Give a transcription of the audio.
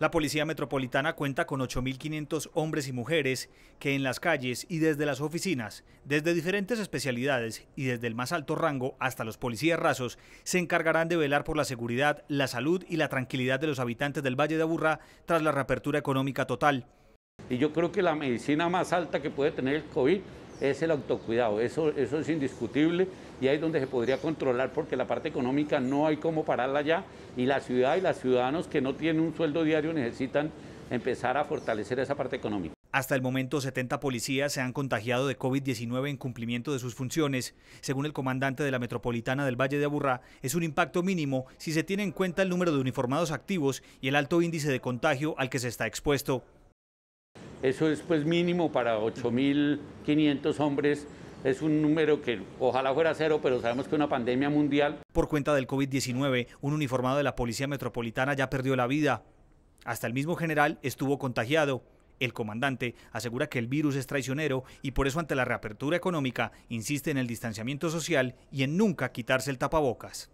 La Policía Metropolitana cuenta con 8.500 hombres y mujeres que en las calles y desde las oficinas, desde diferentes especialidades y desde el más alto rango hasta los policías rasos, se encargarán de velar por la seguridad, la salud y la tranquilidad de los habitantes del Valle de Aburrá tras la reapertura económica total. Y yo creo que la medicina más alta que puede tener el COVID es el autocuidado, eso, eso es indiscutible y ahí donde se podría controlar porque la parte económica no hay cómo pararla ya, y la ciudad y los ciudadanos que no tienen un sueldo diario necesitan empezar a fortalecer esa parte económica. Hasta el momento, 70 policías se han contagiado de COVID-19 en cumplimiento de sus funciones. Según el comandante de la Metropolitana del Valle de Aburrá, es un impacto mínimo si se tiene en cuenta el número de uniformados activos y el alto índice de contagio al que se está expuesto. Eso es pues mínimo para 8.500 hombres es un número que ojalá fuera cero, pero sabemos que una pandemia mundial. Por cuenta del COVID-19, un uniformado de la Policía Metropolitana ya perdió la vida. Hasta el mismo general estuvo contagiado. El comandante asegura que el virus es traicionero y por eso ante la reapertura económica insiste en el distanciamiento social y en nunca quitarse el tapabocas.